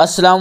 असलम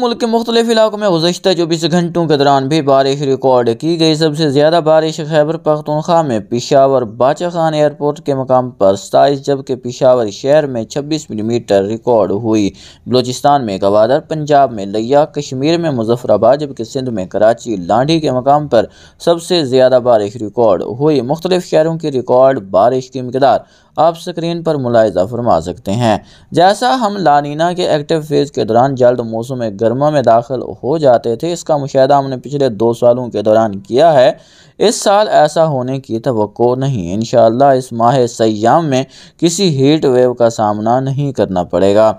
मुल्क के मुख्तलिफ इलाकों में गुजशत चौबीस घंटों के दौरान भी बारिश रिकॉर्ड की गई सबसे ज़्यादा बारिश खैबर पख्तनख्वा में पिशावर बाचा खान एयरपोर्ट के मकाम पर सताईस जबकि पिशावर शहर में छब्बीस मिलीमीटर रिकॉर्ड हुई बलोचिस्तान में गवादर पंजाब में लिया कश्मीर में मुजफ्फराबाद जबकि सिंध में कराची लांडी के मकाम पर सबसे ज़्यादा बारिश रिकॉर्ड हुई मुख्तलिफ शहरों की रिकॉर्ड बारिश की मकदार आप स्क्रीन पर मुलायजा फरमा सकते हैं जैसा हम लानीना के एक्टिव फेज़ के दौरान जल्द मौसम गर्मा में दाखिल हो जाते थे इसका मुशाह हमने पिछले दो सालों के दौरान किया है इस साल ऐसा होने की तो नहीं इन इस माह सयाम में किसी हीट वेव का सामना नहीं करना पड़ेगा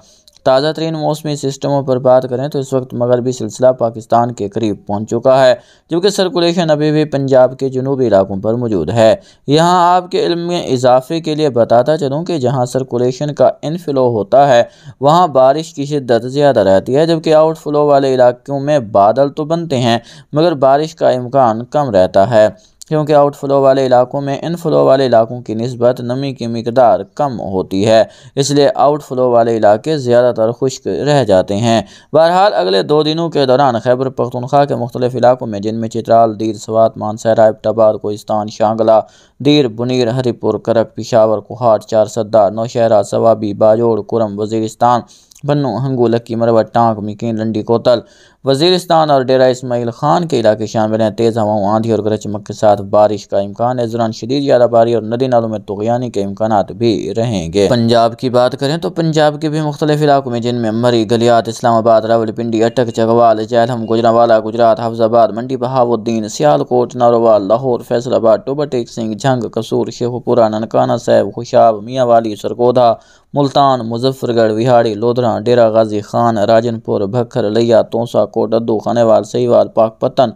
ताज़ा तरीन मौसमी सिस्टमों पर बात करें तो इस वक्त मगरबी सिलसिला पाकिस्तान के करीब पहुँच चुका है जबकि सर्कुलेशन अभी भी पंजाब के जनूबी इलाकों पर मौजूद है यहाँ आपके इल्म में इजाफे के लिए बताता चलूँ कि जहाँ सर्कुलेशन का इनफ्लो होता है वहाँ बारिश की शिद्दत ज़्यादा रहती है जबकि आउट फ्लो वाले इलाकों में बादल तो बनते हैं मगर बारिश का इम्कान कम रहता है क्योंकि आउटफ्लो वाले इलाकों में इनफ्लो वाले इलाकों की नस्बत नमी की मकदार कम होती है इसलिए आउटफ्लो वाले इलाके ज़्यादातर खुश्क रह जाते हैं बहरहाल अगले दो दिनों के दौरान खैबर पख्तनख्वा के मुख्तलिफ इलाकों में जिनमें चित्राल दीर सवात मानसहरा इब्टबार कोस्तान शांगला दीर बुनीर हरिपुर करक पिशावर कुहाट चारसदा नौशहरा सवाबी बाजोड़ कुरम वजीरस्तान बन्नू हंगू लक्की मरवा टांग मिकीन लंडी कोतल वजीरस्तान और डेरा इसमाइल खान के इलाके शामिल हैं तेज़ हवाओं आंधी और गरज चमक के साथ बारिश का इम्कान है इस दौरान शदीद ज्यादाबारी और नदी नालों में तोगयानी के इम्कान भी रहेंगे पंजाब की बात करें तो पंजाब के भी मुख्तलिफ इलाकों में जिनमें मरी गलियात इस्लामाबाद रावलपिंडी अटक चगवाल जैलम गुजरावाला गुजरात हफजाबाद मंडी बहावुद्दीन सियालकोट नारोवाल लाहौर फैसलाबाद टेक सिंह झंग कसूर शेखपुरा ननकाना साहब खुशाब मियाँवाली सरगोधा मुल्तान मुजफ्फरगढ़ विहाड़ी लोधरा डेरा गाजी खान राजनपुर भखर लिया तोसा कोटा वाल सही वाल पाकपतन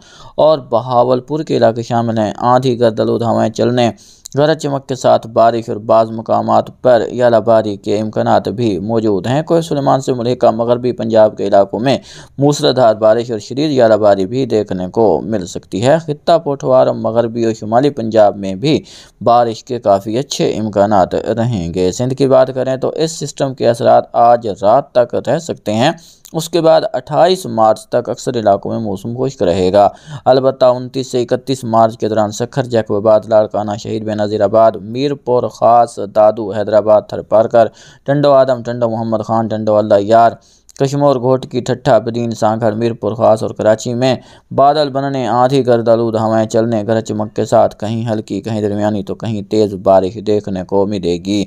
और बहावलपुर के इलाके शामिल हैं आंधी गर्दल हवाएं चलने गरज चमक के साथ बारिश और बाज़ मकाम पर यालाबारी के इम्कान भी मौजूद हैं कोह सलमान से मुलका मगरबी पंजाब के इलाकों में मूसलाधार बारिश और शरीर यालाबारी भी देखने को मिल सकती है खत्ता पोठवार और मगरबी और शुमाली पंजाब में भी बारिश के काफ़ी अच्छे इम्कान रहेंगे सिंध की बात करें तो इस सिस्टम के असरा आज रात तक रह सकते हैं उसके बाद 28 मार्च तक अक्सर इलाकों में मौसम खुश्क रहेगा अलबत्त उनतीस से इकतीस मार्च के दौरान सखर जैकबाद लाड़काना शहीद बेन नज़ीराबाद मीरपुर ख़ास दादू हैदराबाद थरपारकर टंडो आदम टंडो मोहम्मद खान टंडो अल्लाह यार कश्मोर घोट की ठट्ठा बदीन सांगर मीरपुर खास और कराची में बादल बनने आधी गर्द आलूद हवाएं चलने गरज चमक के साथ कहीं हल्की कहीं दरमियानी तो कहीं तेज़ बारिश देखने को मिलेगी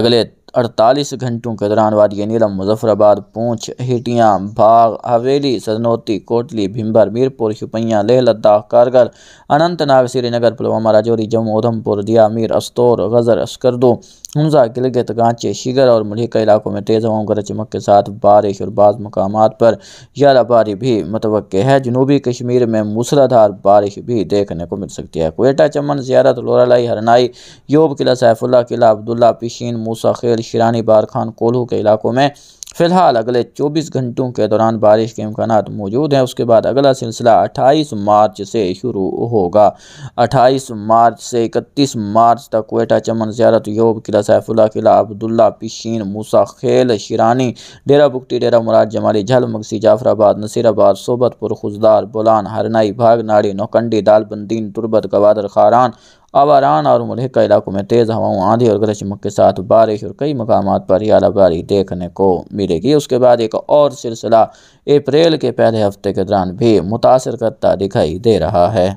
अगले अड़तालीस घंटों के दौरान वादी नीलम मुजफ्फराबाद पूंछ हिटियाँ बाग हवेली सदनौती कोटली भिम्बर मीरपुर शुपियाँ लेह लद्दाख कारगर अनंतनाग श्रीनगर पुलवामा राजौरी जम्मू उधमपुर दिया मीर अस्तौर गजर अस्करदो हमजा गिलगित गांचे शिगर और मुलिका इलाकों में तेज़ हवाओं गरज चमक के साथ बारिश और बाद मकाम पर यालाबारी भी मतव है जनूबी कश्मीर में मूसलाधार बारिश भी देखने को मिल सकती है कोयटा चमन जियारत लोरालाई हरनाई योग किला सैफुल्ला किला अब्दुल्ला पिशीन मूसा खेल शिरानी बारखान कोल्हू के इलाकों में फिलहाल अगले 24 घंटों के दौरान बारिश के इम्कान मौजूद हैं उसके बाद अगला सिलसिला 28 मार्च से शुरू होगा 28 मार्च से 31 मार्च तक कोयटा चमन ज्यारत योब किला सैफुल्ला किला अब्दुल्ला पिशीन मूसा खेल शिरानी डेरा बुकटी डेरा मुराद जमाली झल मगसी जाफराबाद नसीराबाद सोबतपुर खुजदार बुलान हरनाई भागनाड़ी नौकंडी दालबंदीन तुरबत गवादर खारान आवारान और मुलहक इलाकों में तेज़ हवाओं आंधी और गरज चमक के साथ बारिश और कई मकाम पर यालाबारी देखने को मिलेगी उसके बाद एक और सिलसिला अप्रैल के पहले हफ्ते के दौरान भी मुतासर करता दिखाई दे रहा है